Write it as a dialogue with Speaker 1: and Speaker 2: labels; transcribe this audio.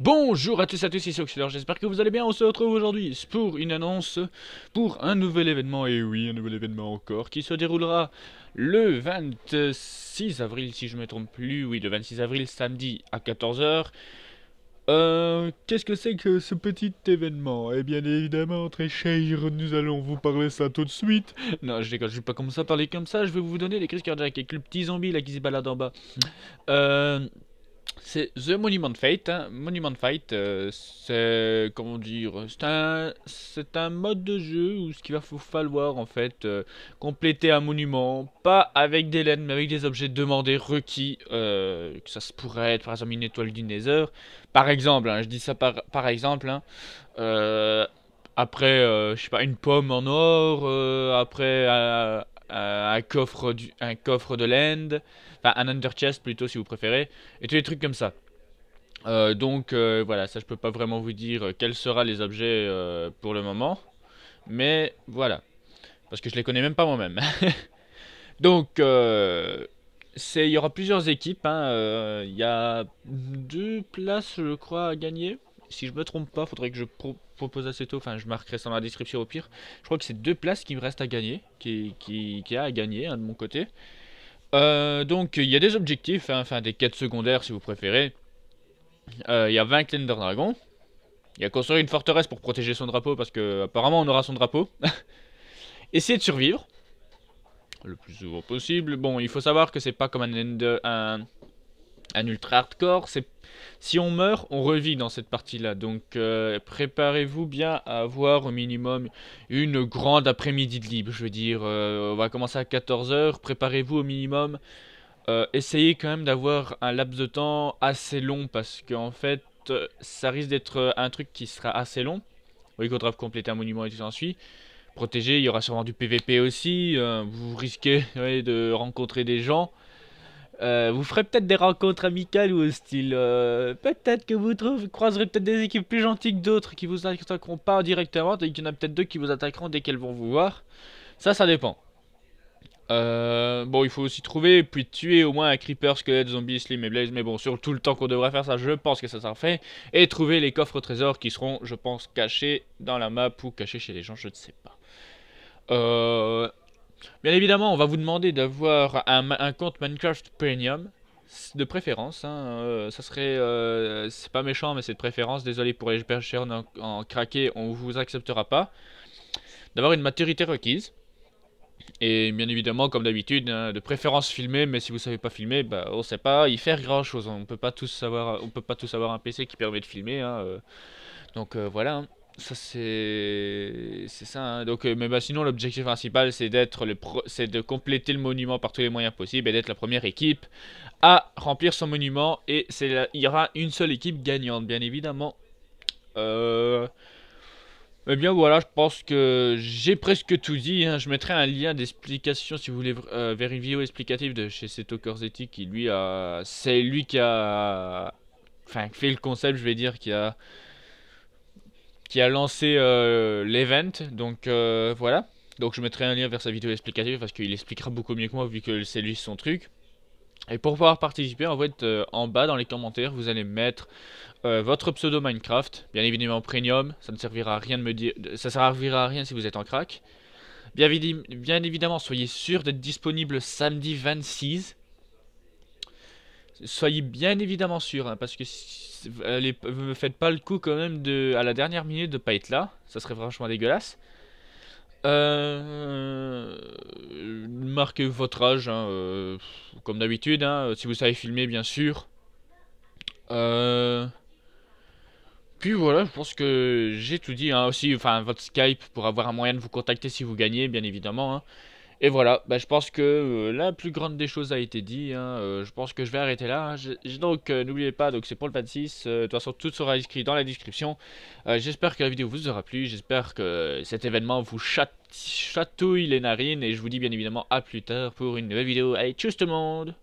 Speaker 1: Bonjour à tous et à tous, ici Oxylor, j'espère que vous allez bien, on se retrouve aujourd'hui pour une annonce, pour un nouvel événement, et oui, un nouvel événement encore, qui se déroulera le 26 avril, si je ne me trompe plus, oui, le 26 avril, samedi à 14h. Euh, qu'est-ce que c'est que ce petit événement Eh bien évidemment, très cher, nous allons vous parler ça tout de suite. Non, je déconne, vais pas commencer à parler comme ça, je vais vous donner les crises cardiaques avec le petit zombie là qui se balade en bas. Hmm. Euh c'est The Monument Fight. Hein. Monument Fight, euh, c'est comment dire, c'est un, mode de jeu où ce qu'il va falloir en fait euh, compléter un monument, pas avec des laines mais avec des objets demandés requis. Euh, ça se pourrait être par exemple une étoile du Nether, par exemple. Hein, je dis ça par, par exemple. Hein, après, je sais pas, une pomme en or, après euh, un, coffre du, un coffre de land, enfin un under chest plutôt si vous préférez, et tous les trucs comme ça. Euh, donc euh, voilà, ça je peux pas vraiment vous dire quels seront les objets pour le moment. Mais voilà. Parce que je les connais même pas moi-même. donc il y aura plusieurs équipes. Hein, il y a deux places je crois à gagner si je me trompe pas, faudrait que je propose assez tôt, enfin je marquerai ça dans la description au pire. Je crois que c'est deux places qui me restent à gagner, qui, a à gagner hein, de mon côté. Euh, donc il y a des objectifs, hein, enfin des quêtes secondaires si vous préférez. Euh, il y a 20 l'Ender dragon. Il y a construire une forteresse pour protéger son drapeau parce que apparemment on aura son drapeau. Essayer de survivre le plus souvent possible. Bon, il faut savoir que c'est pas comme un, ender, un un ultra hardcore. c'est Si on meurt, on revit dans cette partie-là. Donc euh, préparez-vous bien à avoir au minimum une grande après-midi de libre. Je veux dire, euh, on va commencer à 14h. Préparez-vous au minimum. Euh, essayez quand même d'avoir un laps de temps assez long parce qu'en fait, ça risque d'être un truc qui sera assez long. Oui, qu'on doit compléter un monument et tout ça en suit protégé, il y aura sûrement du PVP aussi, vous risquez de rencontrer des gens, euh, vous ferez peut-être des rencontres amicales ou hostiles. Euh, peut-être que vous trouvez, croiserez peut-être des équipes plus gentilles que d'autres qui vous attaqueront pas directement, et qu'il y en a peut-être deux qui vous attaqueront dès qu'elles vont vous voir. Ça, ça dépend. Euh, bon, il faut aussi trouver puis tuer au moins un creeper, squelette, zombie, slim et blaze. Mais bon, sur tout le temps qu'on devrait faire ça, je pense que ça sera fait. Et trouver les coffres trésors qui seront, je pense, cachés dans la map ou cachés chez les gens, je ne sais pas. Euh, Bien évidemment, on va vous demander d'avoir un, compte Minecraft Premium, de préférence. Hein, euh, ça serait, euh, c'est pas méchant, mais c'est de préférence. Désolé pour les personnes en, en craqué, on vous acceptera pas. D'avoir une maturité requise. Et bien évidemment, comme d'habitude, hein, de préférence filmer, mais si vous savez pas filmer, bah, on sait pas y faire grand chose. On peut pas tous savoir, on peut pas tous avoir un PC qui permet de filmer. Hein, euh. donc voilà. Hein ça c'est c'est ça hein. donc euh, mais bah, sinon l'objectif principal c'est d'être le c'est de compléter le monument par tous les moyens possibles et d'être la première équipe à remplir son monument et c'est il y aura une seule équipe gagnante bien évidemment euh, Eh bien voilà, je pense que j'ai presque tout dit. Hein. Je mettrai un lien d'explication si vous voulez euh, vers une vidéo explicative de chez Seto Corsetti qui lui a, c'est lui qui a, enfin fait le concept, je vais dire, qui a qui a lancé euh, l'event. Donc euh, voilà. Donc je mettrai un lien vers sa vidéo explicative parce qu'il expliquera beaucoup mieux que moi vu que c'est lui son truc. Et pour pouvoir participer, en fait, euh, en bas dans les commentaires, vous allez mettre votre pseudo Minecraft, bien évidemment premium, ça ne servira à rien de me ça servira rien si vous êtes en crack. Bien, bien évidemment, soyez sûr d'être disponible samedi 26 Soyez bien évidemment sûr, hein, parce que vous ne me faites pas le coup quand même de, à la dernière minute de ne pas être là. Ça serait franchement dégueulasse. Euh, marquez votre âge, hein, euh, comme d'habitude. Hein, euh, si vous savez filmer, bien sûr. puis voilà, je pense que j'ai tout dit. aussi, enfin, votre Skype pour avoir un moyen de vous contacter si vous gagnez, bien évidemment. Et voilà, bah, je pense que euh, la plus grande des choses a été dit. Hein. Euh, je pense que je vais arrêter là. Hein. donc euh, n'oubliez pas, donc c'est pour le 26. de toute façon, tout sera inscrit dans la description. j'espère que la vidéo vous aura plu. J'espère que cet événement vous chatouille les narines. Et je vous dis bien évidemment à plus tard pour une nouvelle vidéo. Allez, tchuss tout le monde